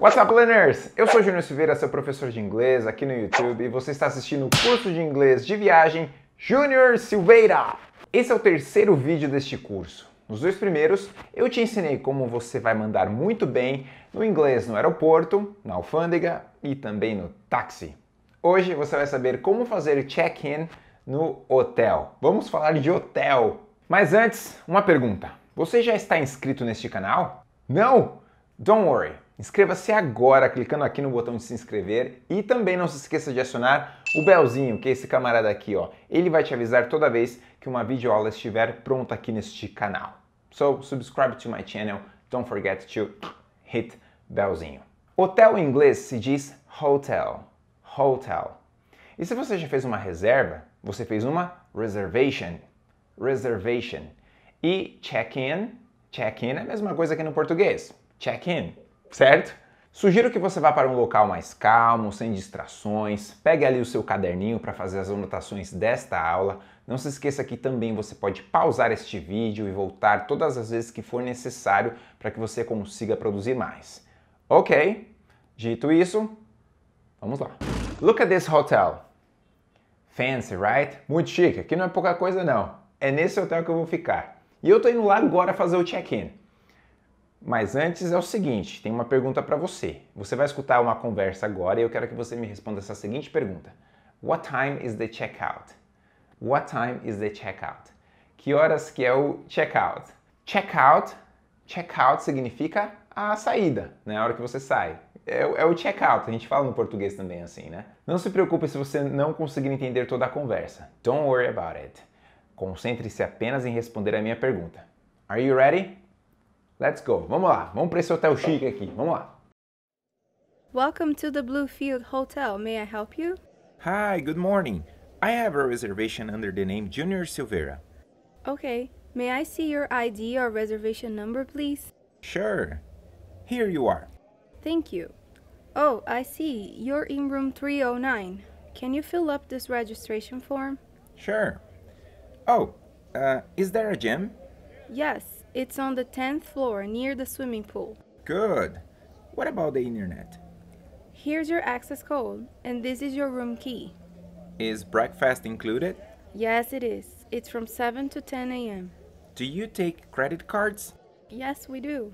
What's up, learners? Eu sou Júnior Silveira, seu professor de inglês aqui no YouTube e você está assistindo o curso de inglês de viagem Júnior Silveira. Esse é o terceiro vídeo deste curso. Nos dois primeiros, eu te ensinei como você vai mandar muito bem no inglês no aeroporto, na alfândega e também no táxi. Hoje você vai saber como fazer check-in no hotel. Vamos falar de hotel. Mas antes, uma pergunta. Você já está inscrito neste canal? Não? Don't worry, inscreva-se agora clicando aqui no botão de se inscrever e também não se esqueça de acionar o belzinho, que é esse camarada aqui, ó. Ele vai te avisar toda vez que uma videoaula estiver pronta aqui neste canal. So, subscribe to my channel, don't forget to hit belzinho. Hotel em inglês se diz hotel, hotel. E se você já fez uma reserva, você fez uma reservation, reservation. E check-in, check-in é a mesma coisa que no português check-in, certo? Sugiro que você vá para um local mais calmo, sem distrações, pegue ali o seu caderninho para fazer as anotações desta aula. Não se esqueça que também você pode pausar este vídeo e voltar todas as vezes que for necessário para que você consiga produzir mais. Ok? Dito isso, vamos lá. Look at this hotel. Fancy, right? Muito chique, aqui não é pouca coisa não. É nesse hotel que eu vou ficar. E eu estou indo lá agora fazer o check-in. Mas antes é o seguinte, tem uma pergunta para você. Você vai escutar uma conversa agora e eu quero que você me responda essa seguinte pergunta: What time is the checkout? What time is the checkout? Que horas que é o checkout? Checkout, checkout significa a saída, né? A hora que você sai. É, é o checkout, a gente fala no português também assim, né? Não se preocupe se você não conseguir entender toda a conversa. Don't worry about it. Concentre-se apenas em responder a minha pergunta. Are you ready? Let's go. Vamos lá. Vamos para esse hotel chique aqui. Vamos lá. Welcome to the Bluefield Hotel. May I help you? Hi, good morning. I have a reservation under the name Junior Silveira. Okay. May I see your ID or reservation number, please? Sure. Here you are. Thank you. Oh, I see. You're in room 309. Can you fill up this registration form? Sure. Oh, uh, is there a gym? Yes, it's on the 10th floor near the swimming pool. Good. What about the internet? Here's your access code, and this is your room key. Is breakfast included? Yes, it is. It's from 7 to 10 a.m. Do you take credit cards? Yes, we do.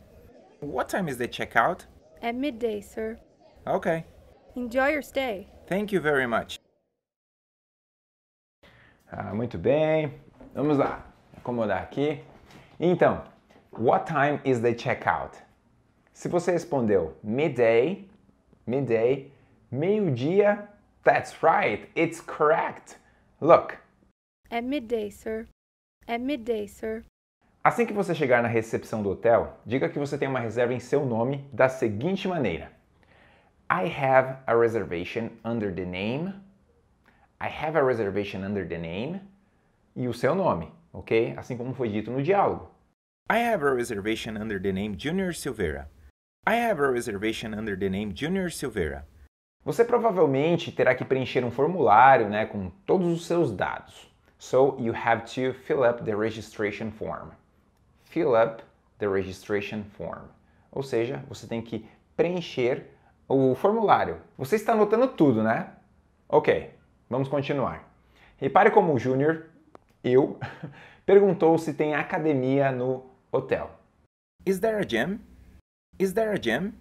What time is the checkout? At midday, sir. Okay. Enjoy your stay. Thank you very much. Ah, muito bem. Vamos lá. Acomodar aqui. Então, what time is the checkout? Se você respondeu midday, midday, meio-dia, that's right, it's correct. Look. É midday, sir. É midday, sir. Assim que você chegar na recepção do hotel, diga que você tem uma reserva em seu nome da seguinte maneira: I have a reservation under the name. I have a reservation under the name. E o seu nome ok? Assim como foi dito no diálogo. I have a reservation under the name Junior Silveira. I have a reservation under the name Junior Silveira. Você provavelmente terá que preencher um formulário, né, com todos os seus dados. So you have to fill up the registration form. Fill up the registration form. Ou seja, você tem que preencher o formulário. Você está anotando tudo, né? Ok, vamos continuar. Repare como o Junior eu, perguntou se tem academia no hotel. Is there a gym? Is there a gym?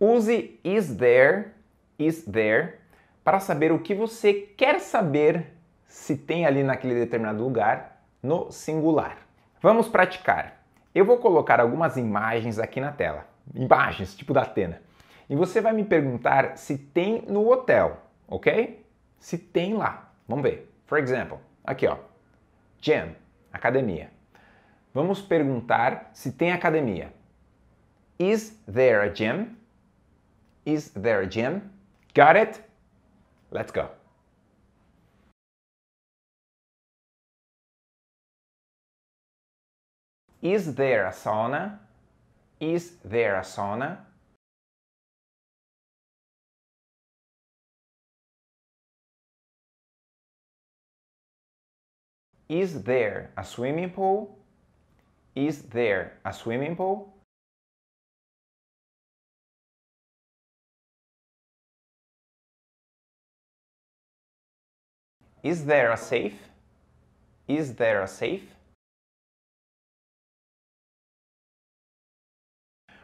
Use is there, is there, para saber o que você quer saber se tem ali naquele determinado lugar no singular. Vamos praticar. Eu vou colocar algumas imagens aqui na tela. Imagens, tipo da Atena. E você vai me perguntar se tem no hotel, ok? Se tem lá. Vamos ver. For example, aqui ó. Gym, academia. Vamos perguntar se tem academia. Is there a gym? Is there a gym? Got it? Let's go. Is there a sauna? Is there a sauna? Is there a swimming pool? Is there a swimming pool? Is there a safe? Is there a safe?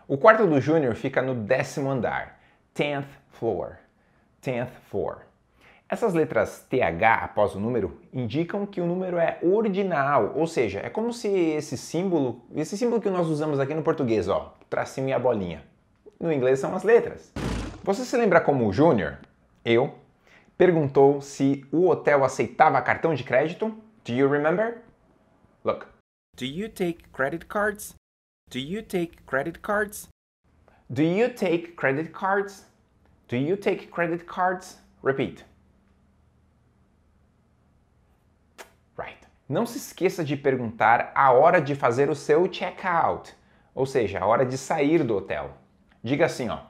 O quarto do Júnior fica no décimo andar, 10th floor. 10th floor. Essas letras TH após o número indicam que o número é ordinal, ou seja, é como se esse símbolo, esse símbolo que nós usamos aqui no português, ó, tracinho e a bolinha. No inglês são as letras. Você se lembra como o Júnior, eu, perguntou se o hotel aceitava cartão de crédito? Do you remember? Look. Do you take credit cards? Do you take credit cards? Do you take credit cards? Do you take credit cards? Repeat. Não se esqueça de perguntar a hora de fazer o seu check-out, ou seja, a hora de sair do hotel. Diga assim, ó.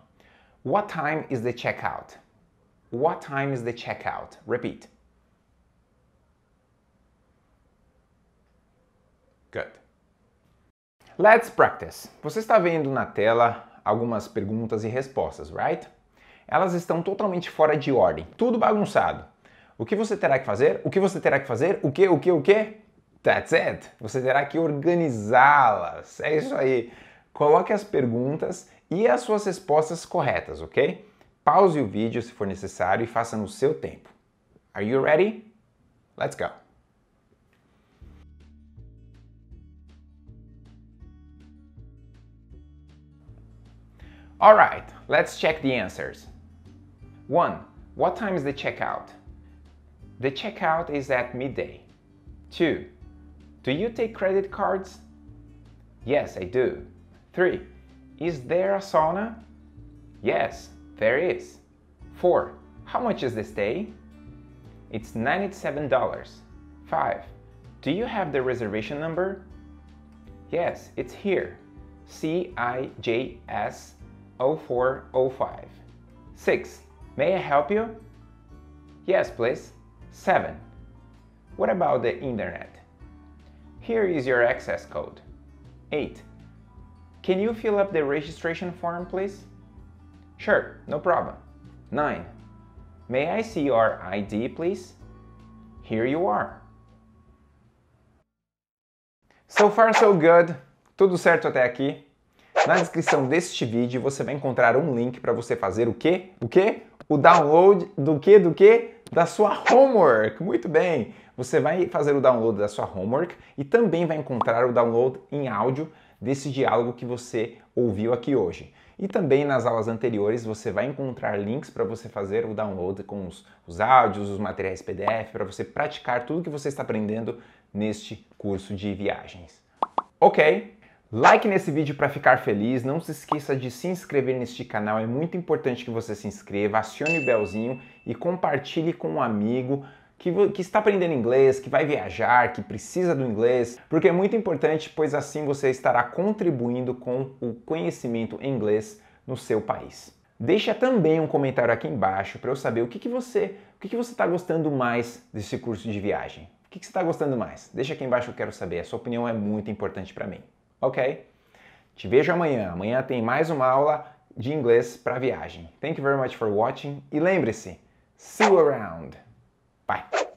What time is the check-out? What time is the check-out? Repeat. Good. Let's practice. Você está vendo na tela algumas perguntas e respostas, right? Elas estão totalmente fora de ordem, tudo bagunçado. O que você terá que fazer? O que você terá que fazer? O que, o que, o que? That's it. Você terá que organizá-las. É isso aí. Coloque as perguntas e as suas respostas corretas, ok? Pause o vídeo se for necessário e faça no seu tempo. Are you ready? Let's go! Alright, let's check the answers. 1. What time is the checkout? The checkout is at midday. 2. Do you take credit cards? Yes, I do. 3. Is there a sauna? Yes, there is. 4. How much is the stay? It's $97. 5. Do you have the reservation number? Yes, it's here. CIJS 0405. 6. May I help you? Yes, please. 7. What about the internet? Here is your access code. 8. Can you fill up the registration form, please? Sure, no problem. 9. May I see your ID, please? Here you are. So far so good. Tudo certo até aqui? Na descrição deste vídeo você vai encontrar um link para você fazer o quê? O quê? O download do quê? Do quê? da sua homework. Muito bem! Você vai fazer o download da sua homework e também vai encontrar o download em áudio desse diálogo que você ouviu aqui hoje. E também nas aulas anteriores você vai encontrar links para você fazer o download com os, os áudios, os materiais PDF, para você praticar tudo que você está aprendendo neste curso de viagens. Ok? Like nesse vídeo para ficar feliz, não se esqueça de se inscrever neste canal, é muito importante que você se inscreva, acione o belzinho e compartilhe com um amigo que, que está aprendendo inglês, que vai viajar, que precisa do inglês, porque é muito importante, pois assim você estará contribuindo com o conhecimento em inglês no seu país. Deixa também um comentário aqui embaixo para eu saber o que, que você o que, que você está gostando mais desse curso de viagem. O que, que você está gostando mais? Deixa aqui embaixo, eu quero saber. A sua opinião é muito importante para mim. Ok? Te vejo amanhã. Amanhã tem mais uma aula de inglês para viagem. Thank you very much for watching e lembre-se, see you around. Bye.